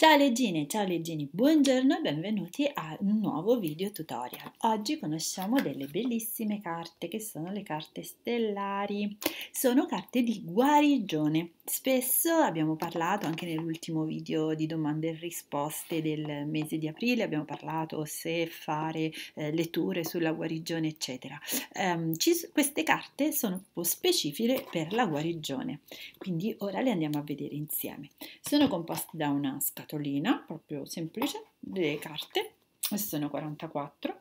Ciao leggine, ciao leggini, buongiorno e benvenuti a un nuovo video tutorial. Oggi conosciamo delle bellissime carte che sono le carte stellari. Sono carte di guarigione. Spesso abbiamo parlato anche nell'ultimo video di domande e risposte del mese di aprile, abbiamo parlato se fare eh, letture sulla guarigione, eccetera. Um, ci, queste carte sono un po' specifiche per la guarigione, quindi ora le andiamo a vedere insieme. Sono composte da una scatola cartolina, proprio semplice, delle carte, queste sono 44,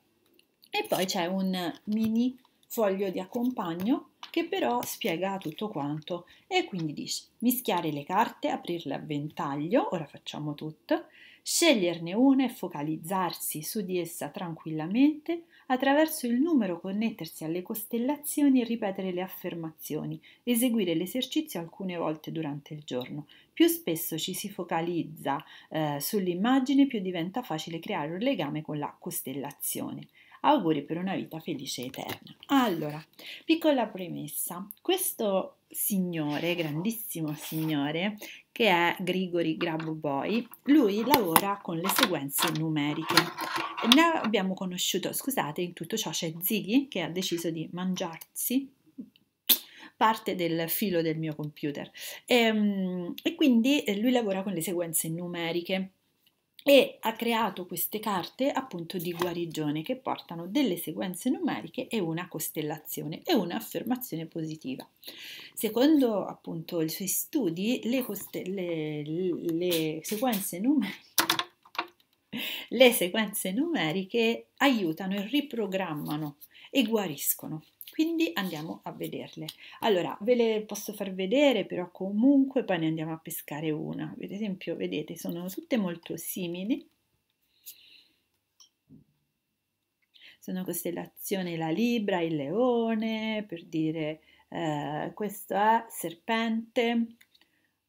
e poi c'è un mini foglio di accompagno che però spiega tutto quanto e quindi dice mischiare le carte, aprirle a ventaglio, ora facciamo tutto, sceglierne una e focalizzarsi su di essa tranquillamente, attraverso il numero connettersi alle costellazioni e ripetere le affermazioni, eseguire l'esercizio alcune volte durante il giorno. Più spesso ci si focalizza eh, sull'immagine, più diventa facile creare un legame con la costellazione. Auguri per una vita felice e eterna. Allora, piccola premessa. Questo signore, grandissimo signore, che è Grigori Grabuboi, lui lavora con le sequenze numeriche. Ne abbiamo conosciuto, scusate, in tutto ciò c'è Ziggy che ha deciso di mangiarsi parte del filo del mio computer e, ehm, e quindi eh, lui lavora con le sequenze numeriche e ha creato queste carte appunto di guarigione che portano delle sequenze numeriche e una costellazione e un'affermazione positiva. Secondo appunto i suoi studi, le, le, le, sequenze le sequenze numeriche aiutano e riprogrammano e guariscono. Quindi andiamo a vederle. Allora, ve le posso far vedere, però comunque poi ne andiamo a pescare una. Ad esempio, vedete, sono tutte molto simili. Sono costellazione la Libra, il Leone, per dire eh, questo è Serpente,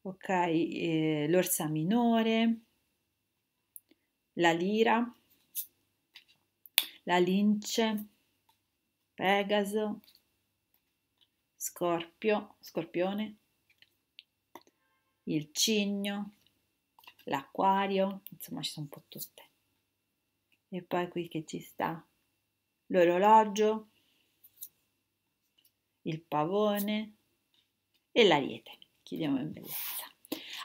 ok, eh, l'Orsa Minore, la Lira, la Lince Pegaso, Scorpio, Scorpione, il Cigno, l'Acquario, insomma ci sono un po' tutte. E poi qui che ci sta l'orologio, il pavone e l'ariete. Chiudiamo in bellezza.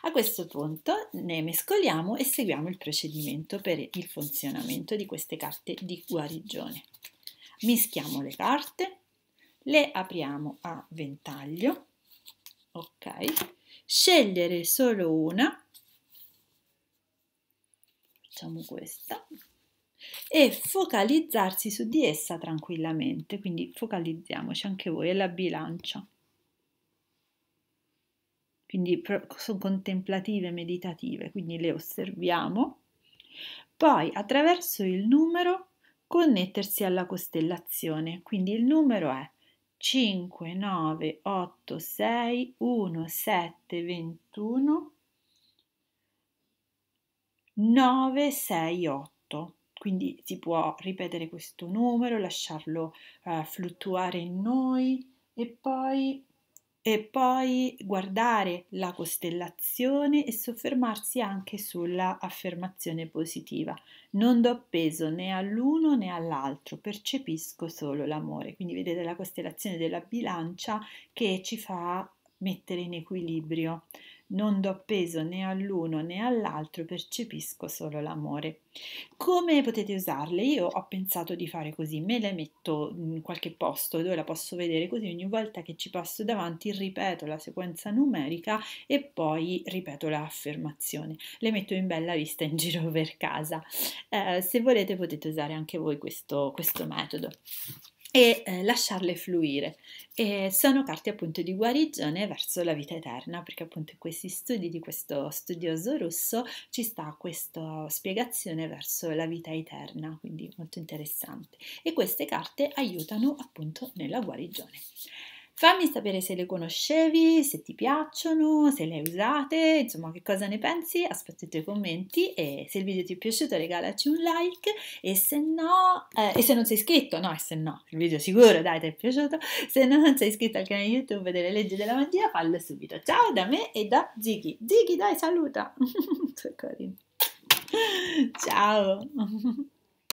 A questo punto ne mescoliamo e seguiamo il procedimento per il funzionamento di queste carte di guarigione mischiamo le carte, le apriamo a ventaglio, ok, scegliere solo una, facciamo questa, e focalizzarsi su di essa tranquillamente, quindi focalizziamoci anche voi, è la bilancia. Quindi sono contemplative, meditative, quindi le osserviamo. Poi attraverso il numero connettersi alla costellazione. Quindi il numero è 5, 9, 8, 6, 1, 7, 21, 9, 6, 8. Quindi si può ripetere questo numero, lasciarlo eh, fluttuare in noi e poi e poi guardare la costellazione e soffermarsi anche sulla affermazione positiva. Non do peso né all'uno né all'altro, percepisco solo l'amore. Quindi vedete la costellazione della bilancia che ci fa mettere in equilibrio non do peso né all'uno né all'altro, percepisco solo l'amore. Come potete usarle? Io ho pensato di fare così, me le metto in qualche posto dove la posso vedere così ogni volta che ci passo davanti ripeto la sequenza numerica e poi ripeto l'affermazione. Le metto in bella vista in giro per casa. Eh, se volete potete usare anche voi questo, questo metodo e eh, lasciarle fluire. E sono carte appunto di guarigione verso la vita eterna, perché appunto in questi studi di questo studioso russo ci sta questa spiegazione verso la vita eterna, quindi molto interessante. E queste carte aiutano appunto nella guarigione. Fammi sapere se le conoscevi, se ti piacciono, se le hai usate, insomma che cosa ne pensi, aspetto i tuoi commenti e se il video ti è piaciuto regalaci un like e se no, eh, e se non sei iscritto, no e se no, il video sicuro dai ti è piaciuto, se non sei iscritto al canale YouTube delle leggi della magia fallo subito, ciao da me e da Ziggy, Ziggy dai saluta, ciao!